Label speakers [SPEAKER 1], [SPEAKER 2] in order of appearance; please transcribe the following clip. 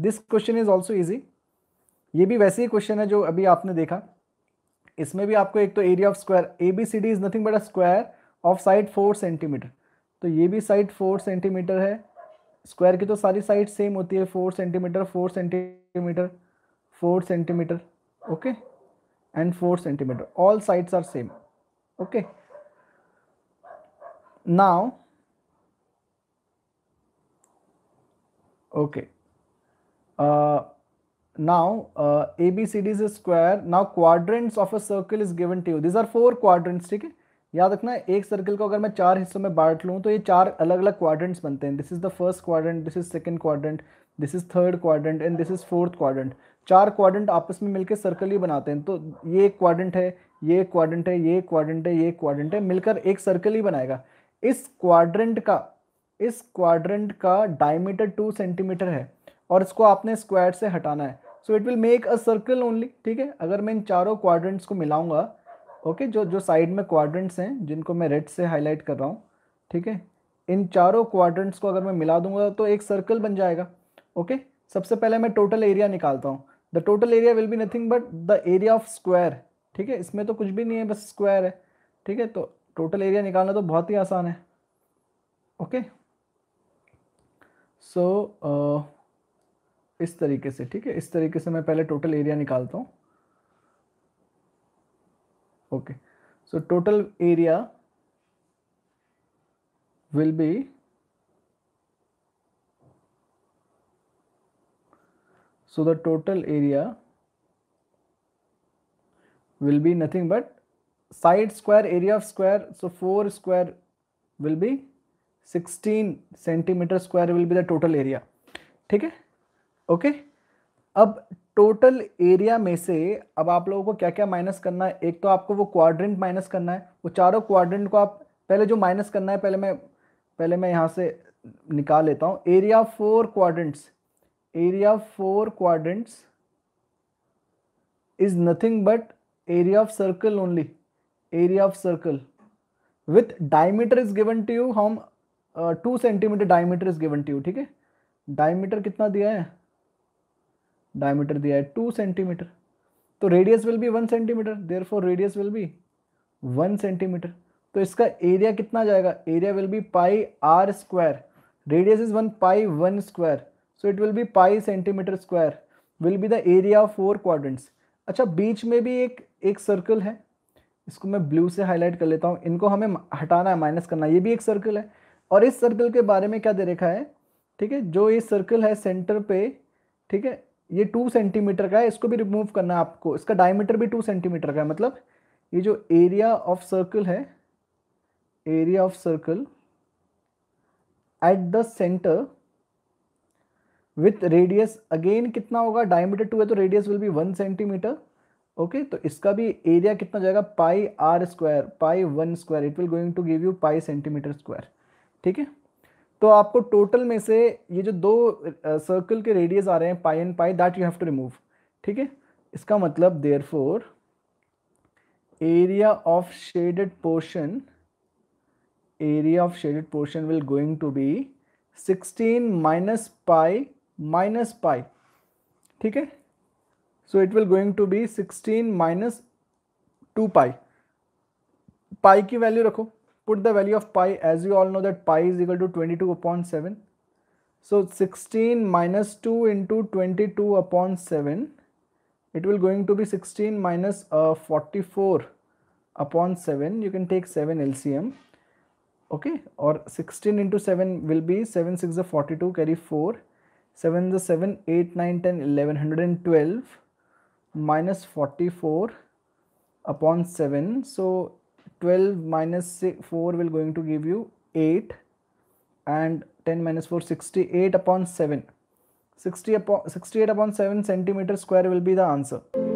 [SPEAKER 1] This question is also easy ये भी वैसे ही क्वेश्चन है जो अभी आपने देखा इसमें भी आपको एक तो area of square A B C D is nothing but a square of side four centimetre तो ये भी साइड फोर सेंटीमीटर है स्क्वायर की तो सारी साइड सेम होती है four centimetre four centimetre four centimetre okay and four centimetre all sides are same okay now okay uh, now uh, abcd is a square now quadrants of a circle is given to you these are four quadrants ठीक है याद रखना एक circle को अगर मैं चार हिस्सों में बांट लूँ तो ये चार अलग अलग क्वाड्रेंट्स बनते हैं this is the first quadrant this is second quadrant this is third quadrant and this is fourth quadrant चार क्वाड्रेंट आपस में मिलकर सर्कल ही बनाते हैं तो ये एक क्वाड्रेंट है ये एक क्वाड्रेंट है ये एक क्वाड्रेंट है ये एक क्वाड्रेंट है मिलकर एक सर्कल ही बनाएगा इस क्वाड्रेंट का इस क्वाड्रेंट का डायमीटर टू सेंटीमीटर है और इसको आपने स्क्वायर से हटाना है so it will make a circle only ठीक है अगर मैं इन चारों क्वाड्रेंट्स को मिलाऊंगा ओके okay, जो जो साइड में क्वाड्रेंट्स हैं जिनको मैं रेड से हाईलाइट कर रहा हूँ ठीक है इन चारों क्वाड्रेंट्स को अगर मैं मिला दूंगा तो एक सर्कल बन जाएगा ओके okay? सबसे पहले मैं टोटल एरिया निकालता हूँ the total area will be nothing but the area of square ठीक है इसमें तो कुछ भी नहीं है बस स्क्वायर है ठीक है तो टोटल एरिया निकालना तो बहुत ही आसान है ओके सो so, uh, इस तरीके से ठीक है इस तरीके से मैं पहले टोटल एरिया निकालता हूँ okay so total area will be so the total area will be nothing but side square area of square so 4 square will be 16 centimeter square will be the total area ठीक है okay अब total area में से अब आप लोगों को क्या क्या माइनस करना है एक तो आपको वो क्वाड्रेंट माइनस करना है वो चारों क्वाड्रेंट को आप पहले जो माइनस करना है पहले मैं पहले मैं यहाँ से निकाल लेता हूँ area four quadrants area four quadrants is nothing but area of circle only area of circle with diameter is given to you हम two centimetre diameter is given to you ठीक है डायमीटर कितना दिया है डायमीटर दिया है two centimetre तो radius will be one centimetre therefore radius will be one centimetre तो इसका एरिया कितना जाएगा area will be pi r square radius is one pi one square so it will be pi centimetre square will be the area of four quadrants अच्छा बीच में भी एक एक सर्कल है इसको मैं ब्लू से हाईलाइट कर लेता हूँ इनको हमें हटाना है माइनस करना है ये भी एक सर्कल है और इस सर्कल के बारे में क्या दे रखा है ठीक है जो ये सर्कल है सेंटर पे ठीक है ये टू सेंटीमीटर का है इसको भी रिमूव करना है आपको इसका डायमीटर भी टू सेंटीमीटर का है मतलब ये जो एरिया ऑफ सर्कल है area of circle at the centre with radius again कितना होगा डायमीटर टू है तो radius will be one centimetre okay तो इसका भी एरिया कितना जाएगा pi r square pi one square it will going to give you pi centimetre square ठीक है तो आपको टोटल में से ये जो दो सर्कल uh, के रेडियस आ रहे हैं pi and pi that you have to remove ठीक है इसका मतलब therefore area of shaded portion area of shaded portion will going to be sixteen minus pi minus pi ठीक है So it will going to be 16 minus 2 pi. Pi ki value rakho. Put the value of pi as you all know that pi is equal to 22 upon 7. So 16 minus 2 into 22 upon 7. It will going to be 16 minus, uh, 44 upon 7. You can take 7 LCM. Okay. Or 16 into 7 will be 7 6 42 carry 4. 7 the 7 8 9 10 11 112 minus 44 upon 7 so 12 minus 4 will going to give you 8 and 10 minus 4 68 upon 7 60 upon 68 upon 7 centimeter square will be the answer